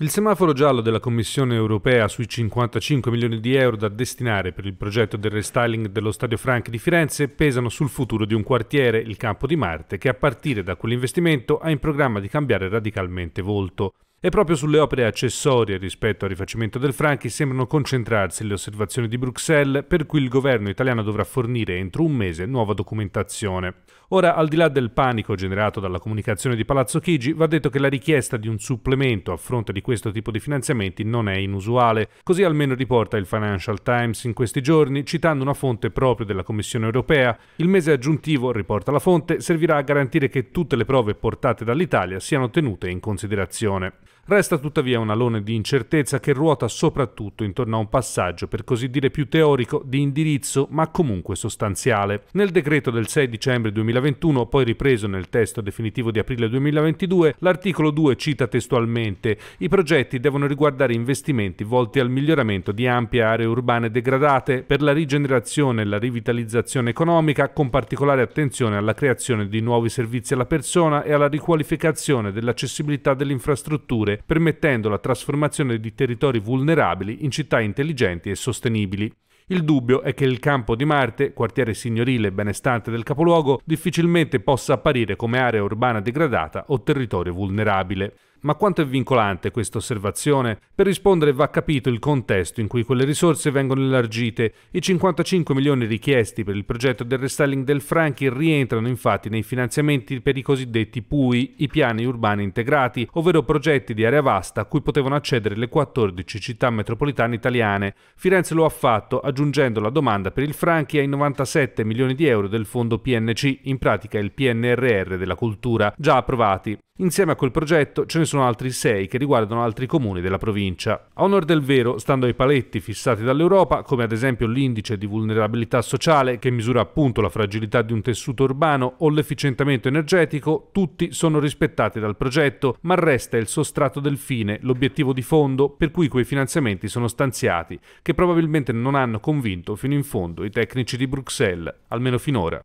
Il semaforo giallo della Commissione europea sui 55 milioni di euro da destinare per il progetto del restyling dello Stadio Franchi di Firenze pesano sul futuro di un quartiere, il Campo di Marte, che a partire da quell'investimento ha in programma di cambiare radicalmente volto. E proprio sulle opere accessorie rispetto al rifacimento del Franchi sembrano concentrarsi le osservazioni di Bruxelles, per cui il governo italiano dovrà fornire entro un mese nuova documentazione. Ora, al di là del panico generato dalla comunicazione di Palazzo Chigi, va detto che la richiesta di un supplemento a fronte di questo tipo di finanziamenti non è inusuale, così almeno riporta il Financial Times in questi giorni, citando una fonte proprio della Commissione europea. Il mese aggiuntivo, riporta la fonte, servirà a garantire che tutte le prove portate dall'Italia siano tenute in considerazione. Resta tuttavia un alone di incertezza che ruota soprattutto intorno a un passaggio per così dire più teorico di indirizzo ma comunque sostanziale. Nel decreto del 6 dicembre 2021, poi ripreso nel testo definitivo di aprile 2022, l'articolo 2 cita testualmente i progetti devono riguardare investimenti volti al miglioramento di ampie aree urbane degradate per la rigenerazione e la rivitalizzazione economica con particolare attenzione alla creazione di nuovi servizi alla persona e alla riqualificazione dell'accessibilità delle infrastrutture sicure, permettendo la trasformazione di territori vulnerabili in città intelligenti e sostenibili. Il dubbio è che il campo di Marte, quartiere signorile e benestante del capoluogo, difficilmente possa apparire come area urbana degradata o territorio vulnerabile. Ma quanto è vincolante questa osservazione? Per rispondere va capito il contesto in cui quelle risorse vengono elargite. I 55 milioni richiesti per il progetto del restyling del Franchi rientrano infatti nei finanziamenti per i cosiddetti PUI, i piani urbani integrati, ovvero progetti di area vasta a cui potevano accedere le 14 città metropolitane italiane. Firenze lo ha fatto aggiungendo la domanda per il Franchi ai 97 milioni di euro del fondo PNC, in pratica il PNRR della cultura, già approvati. Insieme a quel progetto ce ne sono altri sei che riguardano altri comuni della provincia. A onore del vero, stando ai paletti fissati dall'Europa, come ad esempio l'indice di vulnerabilità sociale che misura appunto la fragilità di un tessuto urbano o l'efficientamento energetico, tutti sono rispettati dal progetto, ma resta il sostrato del fine, l'obiettivo di fondo per cui quei finanziamenti sono stanziati, che probabilmente non hanno convinto fino in fondo i tecnici di Bruxelles, almeno finora.